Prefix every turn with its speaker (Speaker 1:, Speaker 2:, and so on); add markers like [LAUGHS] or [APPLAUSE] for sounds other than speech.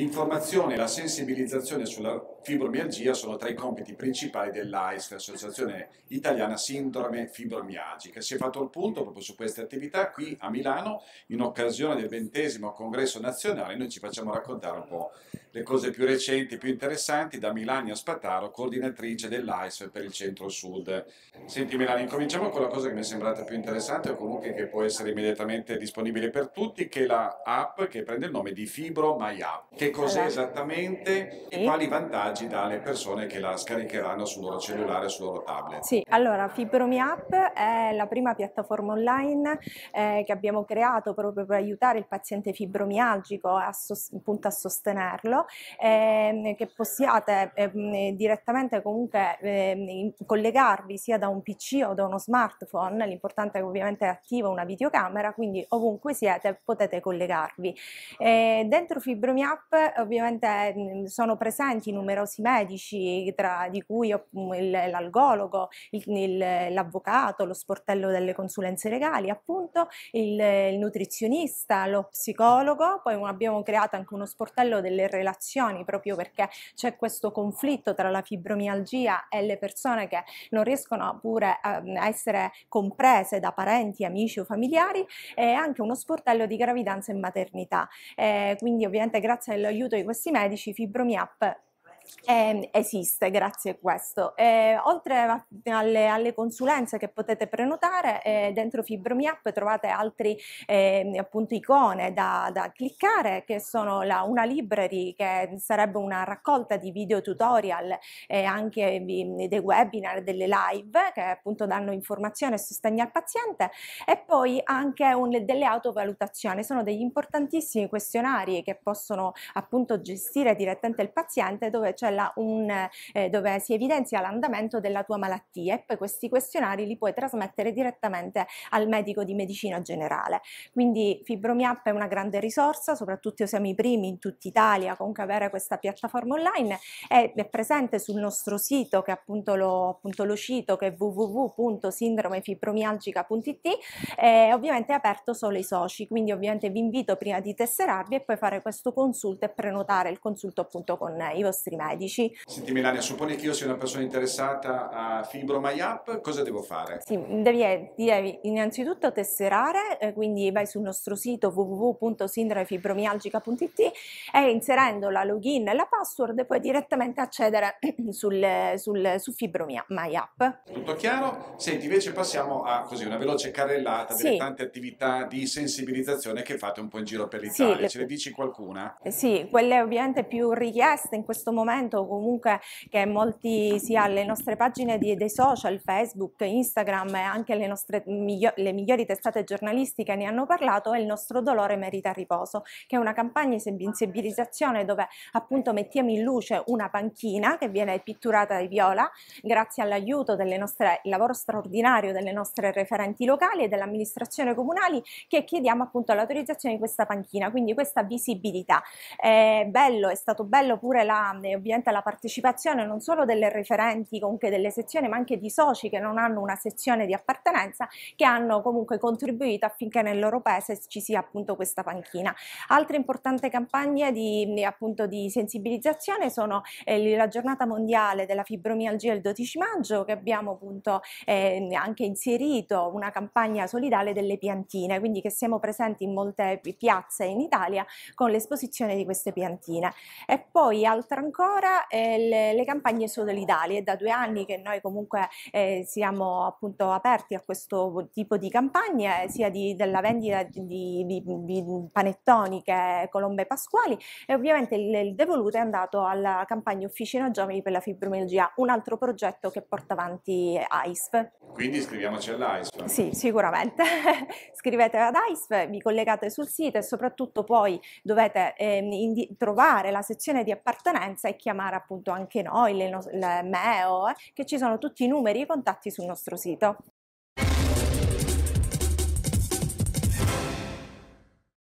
Speaker 1: L'informazione e la sensibilizzazione sulla fibromialgia sono tra i compiti principali dell'AIS, l'Associazione Italiana Sindrome Fibromialgica. Si è fatto il punto proprio su queste attività qui a Milano, in occasione del ventesimo congresso nazionale, noi ci facciamo raccontare un po' le cose più recenti, e più interessanti, da Milania Spataro, coordinatrice dell'AIS per il Centro Sud. Senti Milani, incominciamo con la cosa che mi è sembrata più interessante o comunque che può essere immediatamente disponibile per tutti, che è la app che prende il nome di Fibro My App, che che cos'è esatto. esattamente sì. e quali vantaggi dà alle persone che la scaricheranno sul loro cellulare, sul loro tablet.
Speaker 2: Sì, allora FibromiApp è la prima piattaforma online eh, che abbiamo creato proprio per aiutare il paziente fibromialgico a, sost- appunto a sostenerlo, eh, che possiate eh, direttamente comunque ehm, in- collegarvi sia da un PC o da uno smartphone, l'importante è che ovviamente è attiva una videocamera, quindi ovunque siete potete collegarvi. Eh, dentro FibromiApp ovviamente mm, sono presenti numerosi medici, tra, di cui mm, l'algologo, l'avvocato, lo sportello delle consulenze legali, appunto, il, il nutrizionista, lo psicologo, poi abbiamo creato anche uno sportello delle relazioni proprio perché c'è questo conflitto tra la fibromialgia e le persone che non riescono pure ehm, a essere comprese da parenti, amici o familiari e anche uno sportello di gravidanza e maternità. Eh, quindi ovviamente grazie l'aiuto di questi medici, FibromiUp eh, esiste, grazie a questo. Eh, oltre a, alle, alle, consulenze che potete prenotare, eh, dentro FibromiApp trovate altre ehm, icone da, da, cliccare che sono la, una library che sarebbe una raccolta di video tutorial e anche vi, mm, dei webinar, delle live che appunto danno informazione e sostegno al paziente e poi anche un, delle autovalutazioni. Sono degli importantissimi questionari che possono appunto gestire direttamente il paziente dove cioè là un, eh, dove si evidenzia l'andamento della tua malattia e poi questi questionari li puoi trasmettere direttamente al medico di medicina generale. Quindi Fibromiap è una grande risorsa, soprattutto siamo i primi in tutta Italia comunque avere questa piattaforma online, è, è presente sul nostro sito che appunto lo, appunto lo cito che è www.sindromefibromialgica.it eh, ovviamente è aperto solo ai soci, quindi ovviamente vi invito prima di tesserarvi e poi fare questo consulto e prenotare il consulto appunto con i vostri medici medici.
Speaker 1: Senti Melania, supponi che io sia una persona interessata a FibroMyApp, cosa devo fare? Sì,
Speaker 2: devi, devi innanzitutto tesserare, eh, quindi vai sul nostro sito www.sindromefibromialgica.it e inserendo la login e la password puoi direttamente accedere [CLEARS THROAT] sul, sul, su FibroMyApp.
Speaker 1: Tutto chiaro? Senti, invece passiamo a così, una veloce carrellata delle tante attività di sensibilizzazione che fate un po' in giro per l'Italia. Sì, Ce le dici qualcuna?
Speaker 2: Sì, quelle ovviamente più richieste in questo momento argomento comunque che molti sia alle nostre pagine di, dei social, Facebook, Instagram e anche le, nostre, le migliori testate giornalistiche ne hanno parlato, è il nostro dolore merita riposo, che è una campagna di sensibilizzazione dove appunto mettiamo in luce una panchina che viene pitturata di viola grazie all'aiuto del lavoro straordinario delle nostre referenti locali e dell'amministrazione comunali che chiediamo appunto l'autorizzazione di questa panchina, quindi questa visibilità. È bello, è stato bello pure la, ovviamente alla partecipazione non solo delle referenti, comunque delle sezioni, ma anche di soci che non hanno una sezione di appartenenza, che hanno comunque contribuito affinché nel loro paese ci sia appunto questa panchina. Altre importanti campagne di, appunto, di sensibilizzazione sono eh, la giornata mondiale della fibromialgia il 12 maggio, che abbiamo appunto eh, anche inserito una campagna solidale delle piantine, quindi che siamo presenti in molte piazze in Italia con l'esposizione di queste piantine. E poi altra ancora ancora eh, le, le, campagne solidali. È da due anni che noi comunque eh, siamo appunto aperti a questo tipo di campagne, sia di, della vendita di, di, di, panettoni che colombe pasquali e ovviamente il, il devoluto è andato alla campagna Officina Giovani per la Fibromialgia, un altro progetto che porta avanti AISP.
Speaker 1: Quindi iscriviamoci all'AISF. Sì,
Speaker 2: sicuramente. [LAUGHS] Scrivete ad AISF, vi collegate sul sito e soprattutto poi dovete eh, trovare la sezione di appartenenza e chiamare appunto anche noi, le, no- le MEO, eh, che ci sono tutti i numeri e i contatti sul nostro sito.